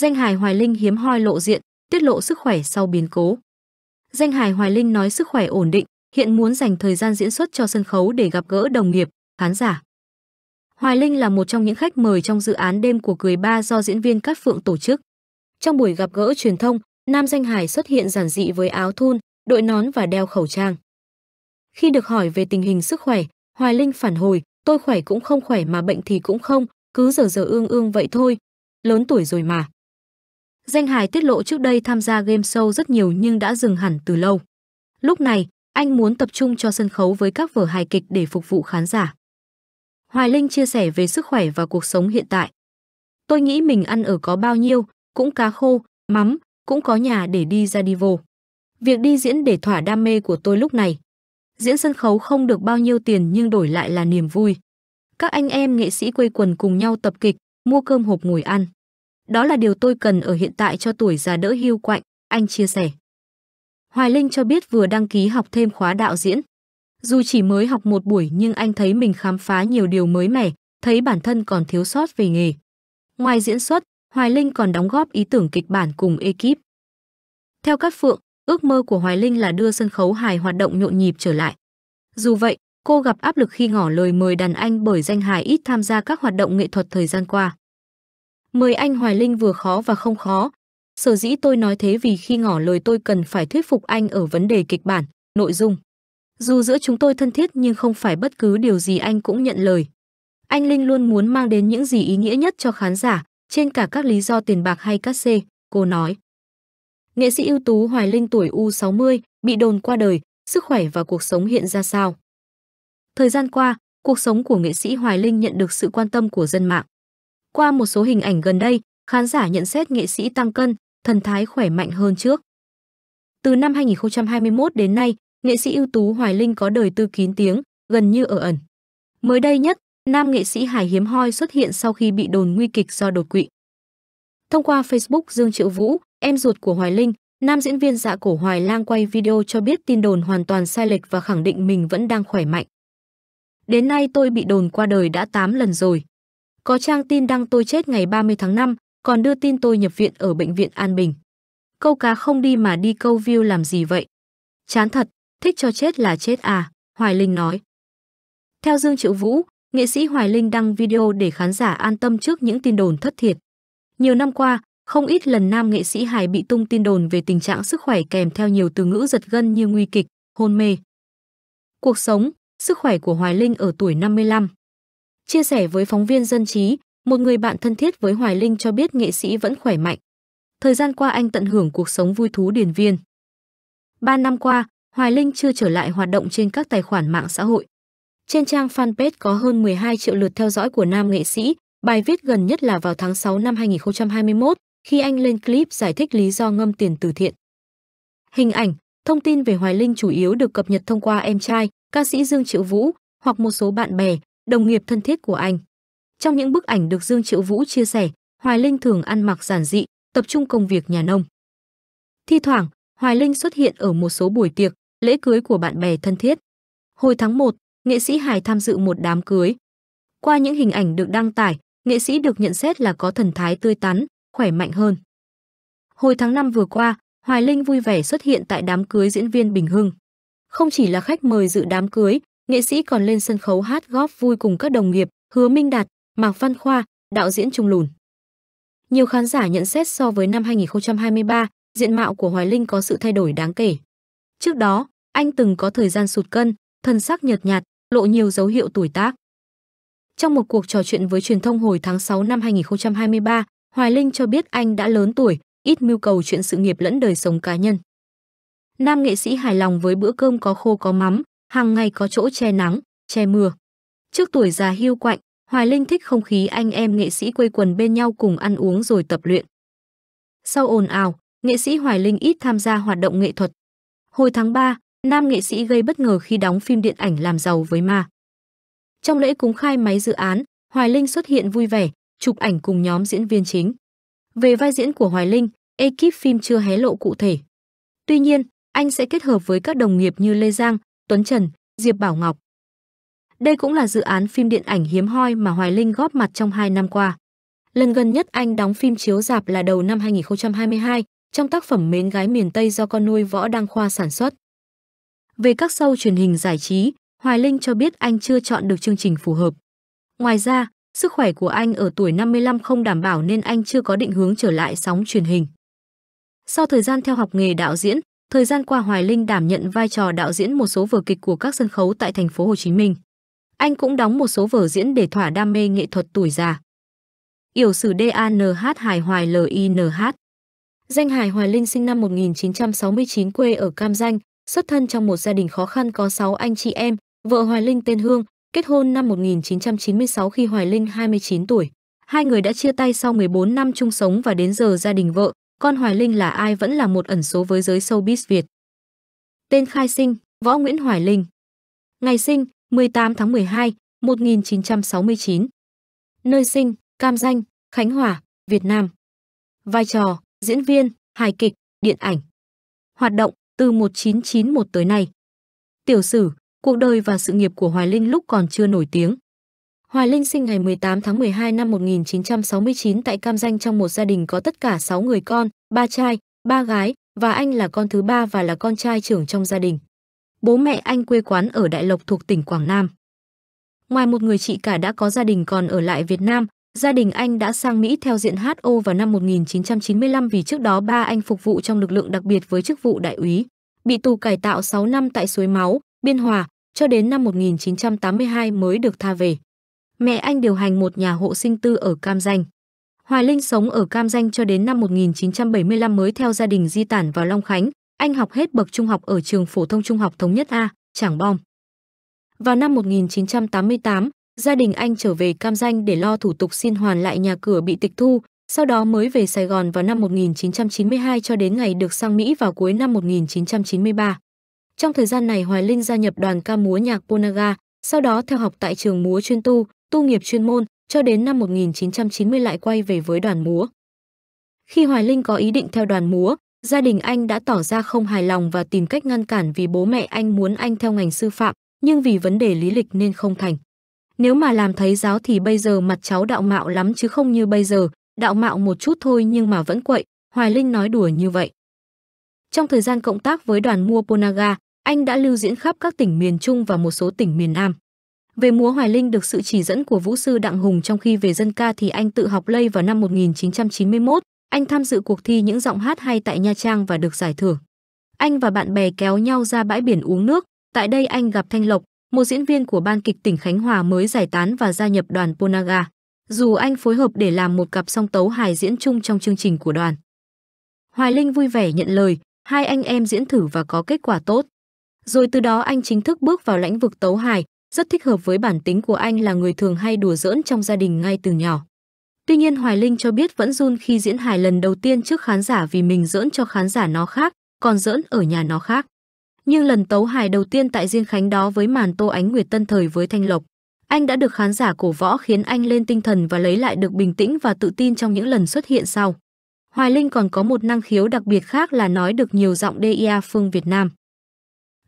Danh hài Hoài Linh hiếm hoi lộ diện, tiết lộ sức khỏe sau biến cố. Danh hài Hoài Linh nói sức khỏe ổn định, hiện muốn dành thời gian diễn xuất cho sân khấu để gặp gỡ đồng nghiệp, khán giả. Hoài Linh là một trong những khách mời trong dự án Đêm của cười ba do diễn viên Cát Phượng tổ chức. Trong buổi gặp gỡ truyền thông, nam danh hài xuất hiện giản dị với áo thun, đội nón và đeo khẩu trang. Khi được hỏi về tình hình sức khỏe, Hoài Linh phản hồi, tôi khỏe cũng không khỏe mà bệnh thì cũng không, cứ giờ giờ ương ương vậy thôi, lớn tuổi rồi mà. Danh Hải tiết lộ trước đây tham gia game show rất nhiều nhưng đã dừng hẳn từ lâu. Lúc này, anh muốn tập trung cho sân khấu với các vở hài kịch để phục vụ khán giả. Hoài Linh chia sẻ về sức khỏe và cuộc sống hiện tại. Tôi nghĩ mình ăn ở có bao nhiêu, cũng cá khô, mắm, cũng có nhà để đi ra đi vô. Việc đi diễn để thỏa đam mê của tôi lúc này. Diễn sân khấu không được bao nhiêu tiền nhưng đổi lại là niềm vui. Các anh em nghệ sĩ quây quần cùng nhau tập kịch, mua cơm hộp ngồi ăn. Đó là điều tôi cần ở hiện tại cho tuổi già đỡ hưu quạnh, anh chia sẻ. Hoài Linh cho biết vừa đăng ký học thêm khóa đạo diễn. Dù chỉ mới học một buổi nhưng anh thấy mình khám phá nhiều điều mới mẻ, thấy bản thân còn thiếu sót về nghề. Ngoài diễn xuất, Hoài Linh còn đóng góp ý tưởng kịch bản cùng ekip. Theo các phượng, ước mơ của Hoài Linh là đưa sân khấu hài hoạt động nhộn nhịp trở lại. Dù vậy, cô gặp áp lực khi ngỏ lời mời đàn anh bởi danh hài ít tham gia các hoạt động nghệ thuật thời gian qua. Mời anh Hoài Linh vừa khó và không khó. Sở dĩ tôi nói thế vì khi ngỏ lời tôi cần phải thuyết phục anh ở vấn đề kịch bản, nội dung. Dù giữa chúng tôi thân thiết nhưng không phải bất cứ điều gì anh cũng nhận lời. Anh Linh luôn muốn mang đến những gì ý nghĩa nhất cho khán giả, trên cả các lý do tiền bạc hay cát xê, cô nói. Nghệ sĩ ưu tú Hoài Linh tuổi U60, bị đồn qua đời, sức khỏe và cuộc sống hiện ra sao? Thời gian qua, cuộc sống của nghệ sĩ Hoài Linh nhận được sự quan tâm của dân mạng. Qua một số hình ảnh gần đây, khán giả nhận xét nghệ sĩ tăng cân, thần thái khỏe mạnh hơn trước. Từ năm 2021 đến nay, nghệ sĩ ưu tú Hoài Linh có đời tư kín tiếng, gần như ở ẩn. Mới đây nhất, nam nghệ sĩ hài hiếm hoi xuất hiện sau khi bị đồn nguy kịch do đột quỵ. Thông qua Facebook Dương Triệu Vũ, em ruột của Hoài Linh, nam diễn viên dạ cổ Hoài Lang quay video cho biết tin đồn hoàn toàn sai lệch và khẳng định mình vẫn đang khỏe mạnh. Đến nay tôi bị đồn qua đời đã 8 lần rồi. Có trang tin đăng tôi chết ngày 30 tháng 5, còn đưa tin tôi nhập viện ở bệnh viện An Bình. Câu cá không đi mà đi câu view làm gì vậy? Chán thật, thích cho chết là chết à, Hoài Linh nói. Theo Dương Triệu Vũ, nghệ sĩ Hoài Linh đăng video để khán giả an tâm trước những tin đồn thất thiệt. Nhiều năm qua, không ít lần nam nghệ sĩ hài bị tung tin đồn về tình trạng sức khỏe kèm theo nhiều từ ngữ giật gân như nguy kịch, hôn mê. Cuộc sống, sức khỏe của Hoài Linh ở tuổi 55 Chia sẻ với phóng viên dân trí, một người bạn thân thiết với Hoài Linh cho biết nghệ sĩ vẫn khỏe mạnh. Thời gian qua anh tận hưởng cuộc sống vui thú điền viên. Ba năm qua, Hoài Linh chưa trở lại hoạt động trên các tài khoản mạng xã hội. Trên trang fanpage có hơn 12 triệu lượt theo dõi của nam nghệ sĩ, bài viết gần nhất là vào tháng 6 năm 2021, khi anh lên clip giải thích lý do ngâm tiền từ thiện. Hình ảnh, thông tin về Hoài Linh chủ yếu được cập nhật thông qua em trai, ca sĩ Dương Triệu Vũ, hoặc một số bạn bè, đồng nghiệp thân thiết của anh. Trong những bức ảnh được Dương Triệu Vũ chia sẻ, Hoài Linh thường ăn mặc giản dị, tập trung công việc nhà nông. Thi thoảng, Hoài Linh xuất hiện ở một số buổi tiệc, lễ cưới của bạn bè thân thiết. Hồi tháng 1, nghệ sĩ Hải tham dự một đám cưới. Qua những hình ảnh được đăng tải, nghệ sĩ được nhận xét là có thần thái tươi tắn, khỏe mạnh hơn. Hồi tháng 5 vừa qua, Hoài Linh vui vẻ xuất hiện tại đám cưới diễn viên Bình Hưng. Không chỉ là khách mời dự đám cưới, nghệ sĩ còn lên sân khấu hát góp vui cùng các đồng nghiệp Hứa Minh Đạt, Mạc Văn Khoa, đạo diễn Trung Lùn. Nhiều khán giả nhận xét so với năm 2023, diện mạo của Hoài Linh có sự thay đổi đáng kể. Trước đó, anh từng có thời gian sụt cân, thân sắc nhợt nhạt, lộ nhiều dấu hiệu tuổi tác. Trong một cuộc trò chuyện với truyền thông hồi tháng 6 năm 2023, Hoài Linh cho biết anh đã lớn tuổi, ít mưu cầu chuyện sự nghiệp lẫn đời sống cá nhân. Nam nghệ sĩ hài lòng với bữa cơm có khô có mắm, hàng ngày có chỗ che nắng, che mưa. Trước tuổi già hưu quạnh, Hoài Linh thích không khí anh em nghệ sĩ quây quần bên nhau cùng ăn uống rồi tập luyện. Sau ồn ào, nghệ sĩ Hoài Linh ít tham gia hoạt động nghệ thuật. Hồi tháng 3, nam nghệ sĩ gây bất ngờ khi đóng phim điện ảnh làm giàu với ma. Trong lễ cúng khai máy dự án, Hoài Linh xuất hiện vui vẻ, chụp ảnh cùng nhóm diễn viên chính. Về vai diễn của Hoài Linh, ekip phim chưa hé lộ cụ thể. Tuy nhiên, anh sẽ kết hợp với các đồng nghiệp như Lê Giang, Tuấn Trần, Diệp Bảo Ngọc. Đây cũng là dự án phim điện ảnh hiếm hoi mà Hoài Linh góp mặt trong hai năm qua. Lần gần nhất anh đóng phim chiếu dạp là đầu năm 2022 trong tác phẩm Mến gái miền Tây do con nuôi Võ Đăng Khoa sản xuất. Về các show truyền hình giải trí, Hoài Linh cho biết anh chưa chọn được chương trình phù hợp. Ngoài ra, sức khỏe của anh ở tuổi 55 không đảm bảo nên anh chưa có định hướng trở lại sóng truyền hình. Sau thời gian theo học nghề đạo diễn, Thời gian qua Hoài Linh đảm nhận vai trò đạo diễn một số vở kịch của các sân khấu tại thành phố Hồ Chí Minh. Anh cũng đóng một số vở diễn để thỏa đam mê nghệ thuật tuổi già. Yểu sử DANH Hải Hoài LINH Danh Hải Hoài Linh sinh năm 1969 quê ở Cam Danh, xuất thân trong một gia đình khó khăn có 6 anh chị em, vợ Hoài Linh tên Hương, kết hôn năm 1996 khi Hoài Linh 29 tuổi. Hai người đã chia tay sau 14 năm chung sống và đến giờ gia đình vợ, con Hoài Linh là ai vẫn là một ẩn số với giới showbiz Việt. Tên khai sinh, Võ Nguyễn Hoài Linh. Ngày sinh, 18 tháng 12, 1969. Nơi sinh, Cam Danh, Khánh Hòa, Việt Nam. Vai trò, diễn viên, hài kịch, điện ảnh. Hoạt động, từ 1991 tới nay. Tiểu sử, cuộc đời và sự nghiệp của Hoài Linh lúc còn chưa nổi tiếng. Hoài Linh sinh ngày 18 tháng 12 năm 1969 tại Cam Danh trong một gia đình có tất cả 6 người con, ba trai, ba gái và anh là con thứ ba và là con trai trưởng trong gia đình. Bố mẹ anh quê quán ở Đại Lộc thuộc tỉnh Quảng Nam. Ngoài một người chị cả đã có gia đình còn ở lại Việt Nam, gia đình anh đã sang Mỹ theo diện HO vào năm 1995 vì trước đó ba anh phục vụ trong lực lượng đặc biệt với chức vụ đại úy, bị tù cải tạo 6 năm tại Suối Máu, Biên Hòa, cho đến năm 1982 mới được tha về. Mẹ anh điều hành một nhà hộ sinh tư ở Cam Danh. Hoài Linh sống ở Cam Danh cho đến năm 1975 mới theo gia đình di tản vào Long Khánh. Anh học hết bậc trung học ở trường phổ thông trung học thống nhất A, Trảng Bom. Vào năm 1988, gia đình anh trở về Cam Danh để lo thủ tục xin hoàn lại nhà cửa bị tịch thu, sau đó mới về Sài Gòn vào năm 1992 cho đến ngày được sang Mỹ vào cuối năm 1993. Trong thời gian này Hoài Linh gia nhập đoàn ca múa nhạc Ponaga, sau đó theo học tại trường múa chuyên tu, tu nghiệp chuyên môn, cho đến năm 1990 lại quay về với đoàn múa. Khi Hoài Linh có ý định theo đoàn múa, gia đình anh đã tỏ ra không hài lòng và tìm cách ngăn cản vì bố mẹ anh muốn anh theo ngành sư phạm, nhưng vì vấn đề lý lịch nên không thành. Nếu mà làm thấy giáo thì bây giờ mặt cháu đạo mạo lắm chứ không như bây giờ, đạo mạo một chút thôi nhưng mà vẫn quậy, Hoài Linh nói đùa như vậy. Trong thời gian cộng tác với đoàn mua Ponaga, anh đã lưu diễn khắp các tỉnh miền Trung và một số tỉnh miền Nam. Về múa Hoài Linh được sự chỉ dẫn của vũ sư Đặng Hùng trong khi về dân ca thì anh tự học lây vào năm 1991, anh tham dự cuộc thi những giọng hát hay tại Nha Trang và được giải thưởng. Anh và bạn bè kéo nhau ra bãi biển uống nước, tại đây anh gặp Thanh Lộc, một diễn viên của ban kịch tỉnh Khánh Hòa mới giải tán và gia nhập đoàn Ponaga. Dù anh phối hợp để làm một cặp song tấu hài diễn chung trong chương trình của đoàn. Hoài Linh vui vẻ nhận lời, hai anh em diễn thử và có kết quả tốt. Rồi từ đó anh chính thức bước vào lĩnh vực tấu hài, rất thích hợp với bản tính của anh là người thường hay đùa giỡn trong gia đình ngay từ nhỏ. Tuy nhiên Hoài Linh cho biết vẫn run khi diễn hài lần đầu tiên trước khán giả vì mình giỡn cho khán giả nó khác, còn giỡn ở nhà nó khác. Nhưng lần tấu hài đầu tiên tại Diên Khánh đó với màn Tô Ánh Nguyệt Tân thời với Thanh Lộc, anh đã được khán giả cổ võ khiến anh lên tinh thần và lấy lại được bình tĩnh và tự tin trong những lần xuất hiện sau. Hoài Linh còn có một năng khiếu đặc biệt khác là nói được nhiều giọng DIA phương Việt Nam.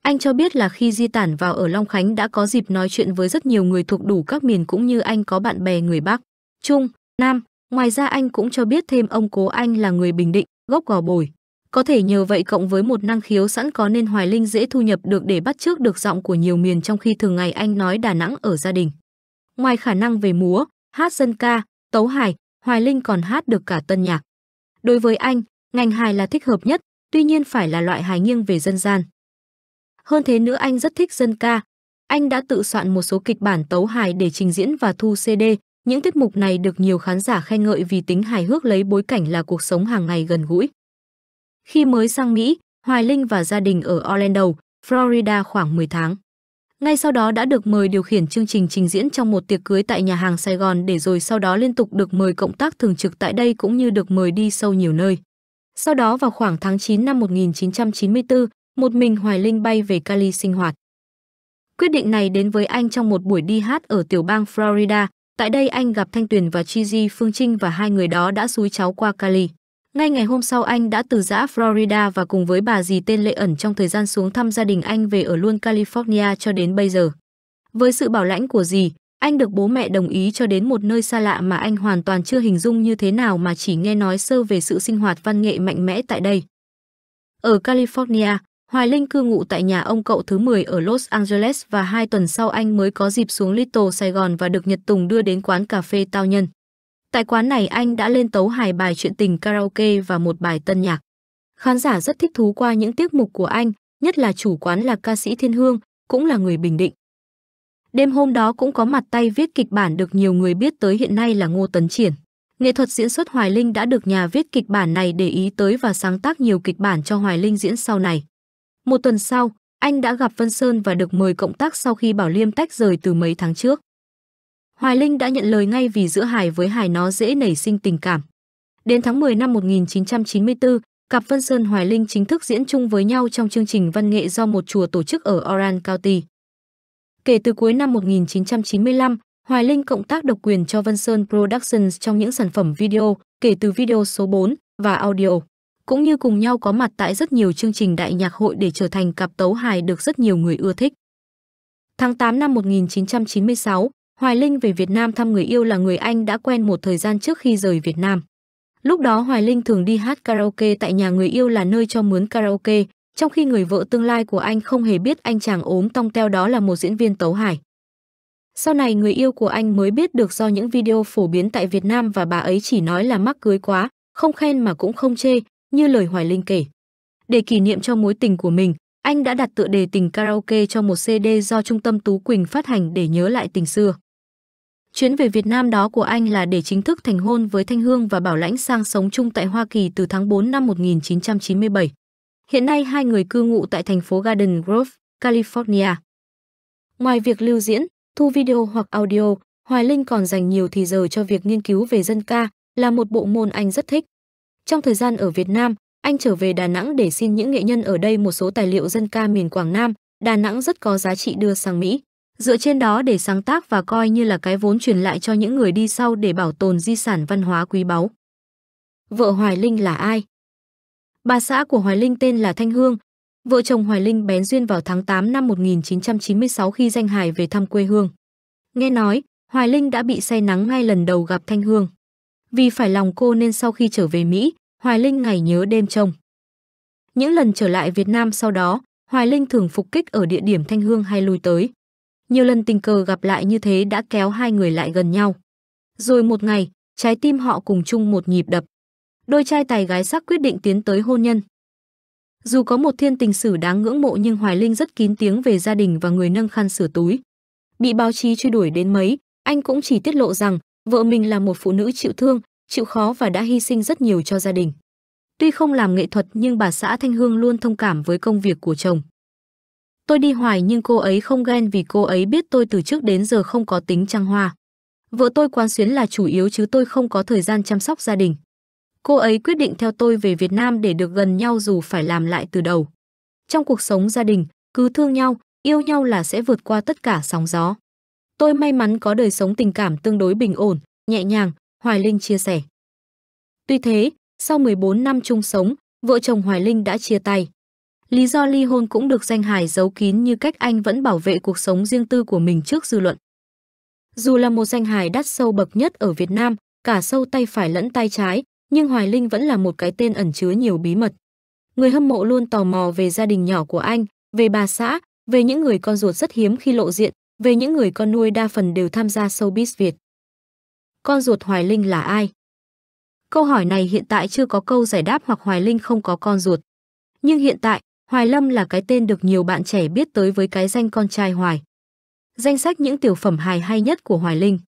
Anh cho biết là khi di tản vào ở Long Khánh đã có dịp nói chuyện với rất nhiều người thuộc đủ các miền cũng như anh có bạn bè người Bắc, Trung, Nam. Ngoài ra anh cũng cho biết thêm ông cố anh là người Bình Định, gốc Gò Bồi. Có thể nhờ vậy cộng với một năng khiếu sẵn có nên Hoài Linh dễ thu nhập được để bắt chước được giọng của nhiều miền trong khi thường ngày anh nói Đà Nẵng ở gia đình. Ngoài khả năng về múa, hát dân ca, tấu hài, Hoài Linh còn hát được cả tân nhạc. Đối với anh, ngành hài là thích hợp nhất, tuy nhiên phải là loại hài nghiêng về dân gian. Hơn thế nữa anh rất thích dân ca. Anh đã tự soạn một số kịch bản tấu hài để trình diễn và thu CD. Những tiết mục này được nhiều khán giả khen ngợi vì tính hài hước lấy bối cảnh là cuộc sống hàng ngày gần gũi. Khi mới sang Mỹ, Hoài Linh và gia đình ở Orlando, Florida khoảng 10 tháng. Ngay sau đó đã được mời điều khiển chương trình trình diễn trong một tiệc cưới tại nhà hàng Sài Gòn để rồi sau đó liên tục được mời cộng tác thường trực tại đây cũng như được mời đi sâu nhiều nơi. Sau đó vào khoảng tháng 9 năm 1994, một mình Hoài Linh bay về Cali sinh hoạt. Quyết định này đến với anh trong một buổi đi hát ở tiểu bang Florida. Tại đây anh gặp Thanh Tuyền và Chi Di Phương Trinh và hai người đó đã xúi cháu qua Cali. Ngay ngày hôm sau anh đã từ giã Florida và cùng với bà dì tên Lệ ẩn trong thời gian xuống thăm gia đình anh về ở luôn California cho đến bây giờ. Với sự bảo lãnh của dì, anh được bố mẹ đồng ý cho đến một nơi xa lạ mà anh hoàn toàn chưa hình dung như thế nào mà chỉ nghe nói sơ về sự sinh hoạt văn nghệ mạnh mẽ tại đây. Ở California, Hoài Linh cư ngụ tại nhà ông cậu thứ 10 ở Los Angeles và hai tuần sau anh mới có dịp xuống Little Sài Gòn và được Nhật Tùng đưa đến quán cà phê Tao Nhân. Tại quán này anh đã lên tấu hài bài chuyện tình karaoke và một bài tân nhạc. Khán giả rất thích thú qua những tiết mục của anh, nhất là chủ quán là ca sĩ Thiên Hương, cũng là người Bình Định. Đêm hôm đó cũng có mặt tay viết kịch bản được nhiều người biết tới hiện nay là Ngô Tấn Triển. Nghệ thuật diễn xuất Hoài Linh đã được nhà viết kịch bản này để ý tới và sáng tác nhiều kịch bản cho Hoài Linh diễn sau này. Một tuần sau, anh đã gặp Vân Sơn và được mời cộng tác sau khi Bảo Liêm tách rời từ mấy tháng trước. Hoài Linh đã nhận lời ngay vì giữa Hải với Hải nó dễ nảy sinh tình cảm. Đến tháng 10 năm 1994, cặp Vân Sơn Hoài Linh chính thức diễn chung với nhau trong chương trình văn nghệ do một chùa tổ chức ở Oran County. Kể từ cuối năm 1995, Hoài Linh cộng tác độc quyền cho Vân Sơn Productions trong những sản phẩm video, kể từ video số 4 và audio cũng như cùng nhau có mặt tại rất nhiều chương trình đại nhạc hội để trở thành cặp tấu hài được rất nhiều người ưa thích. Tháng 8 năm 1996, Hoài Linh về Việt Nam thăm người yêu là người Anh đã quen một thời gian trước khi rời Việt Nam. Lúc đó Hoài Linh thường đi hát karaoke tại nhà người yêu là nơi cho mướn karaoke, trong khi người vợ tương lai của anh không hề biết anh chàng ốm tong teo đó là một diễn viên tấu hài. Sau này người yêu của anh mới biết được do những video phổ biến tại Việt Nam và bà ấy chỉ nói là mắc cưới quá, không khen mà cũng không chê, như lời Hoài Linh kể. Để kỷ niệm cho mối tình của mình, anh đã đặt tựa đề tình karaoke cho một CD do Trung tâm Tú Quỳnh phát hành để nhớ lại tình xưa. Chuyến về Việt Nam đó của anh là để chính thức thành hôn với Thanh Hương và Bảo Lãnh sang sống chung tại Hoa Kỳ từ tháng 4 năm 1997. Hiện nay hai người cư ngụ tại thành phố Garden Grove, California. Ngoài việc lưu diễn, thu video hoặc audio, Hoài Linh còn dành nhiều thì giờ cho việc nghiên cứu về dân ca, là một bộ môn anh rất thích. Trong thời gian ở Việt Nam, anh trở về Đà Nẵng để xin những nghệ nhân ở đây một số tài liệu dân ca miền Quảng Nam, Đà Nẵng rất có giá trị đưa sang Mỹ. Dựa trên đó để sáng tác và coi như là cái vốn truyền lại cho những người đi sau để bảo tồn di sản văn hóa quý báu. Vợ Hoài Linh là ai? Bà xã của Hoài Linh tên là Thanh Hương. Vợ chồng Hoài Linh bén duyên vào tháng 8 năm 1996 khi danh hài về thăm quê hương. Nghe nói, Hoài Linh đã bị say nắng ngay lần đầu gặp Thanh Hương. Vì phải lòng cô nên sau khi trở về Mỹ, Hoài Linh ngày nhớ đêm trông. Những lần trở lại Việt Nam sau đó, Hoài Linh thường phục kích ở địa điểm Thanh Hương hay lui tới. Nhiều lần tình cờ gặp lại như thế đã kéo hai người lại gần nhau. Rồi một ngày, trái tim họ cùng chung một nhịp đập. Đôi trai tài gái sắc quyết định tiến tới hôn nhân. Dù có một thiên tình sử đáng ngưỡng mộ nhưng Hoài Linh rất kín tiếng về gia đình và người nâng khăn sửa túi. Bị báo chí truy đuổi đến mấy, anh cũng chỉ tiết lộ rằng Vợ mình là một phụ nữ chịu thương, chịu khó và đã hy sinh rất nhiều cho gia đình. Tuy không làm nghệ thuật nhưng bà xã Thanh Hương luôn thông cảm với công việc của chồng. Tôi đi hoài nhưng cô ấy không ghen vì cô ấy biết tôi từ trước đến giờ không có tính trăng hoa. Vợ tôi quán xuyến là chủ yếu chứ tôi không có thời gian chăm sóc gia đình. Cô ấy quyết định theo tôi về Việt Nam để được gần nhau dù phải làm lại từ đầu. Trong cuộc sống gia đình, cứ thương nhau, yêu nhau là sẽ vượt qua tất cả sóng gió. Tôi may mắn có đời sống tình cảm tương đối bình ổn, nhẹ nhàng, Hoài Linh chia sẻ. Tuy thế, sau 14 năm chung sống, vợ chồng Hoài Linh đã chia tay. Lý do ly hôn cũng được danh hài giấu kín như cách anh vẫn bảo vệ cuộc sống riêng tư của mình trước dư luận. Dù là một danh hài đắt sâu bậc nhất ở Việt Nam, cả sâu tay phải lẫn tay trái, nhưng Hoài Linh vẫn là một cái tên ẩn chứa nhiều bí mật. Người hâm mộ luôn tò mò về gia đình nhỏ của anh, về bà xã, về những người con ruột rất hiếm khi lộ diện, về những người con nuôi đa phần đều tham gia showbiz Việt. Con ruột Hoài Linh là ai? Câu hỏi này hiện tại chưa có câu giải đáp hoặc Hoài Linh không có con ruột. Nhưng hiện tại, Hoài Lâm là cái tên được nhiều bạn trẻ biết tới với cái danh con trai Hoài. Danh sách những tiểu phẩm hài hay nhất của Hoài Linh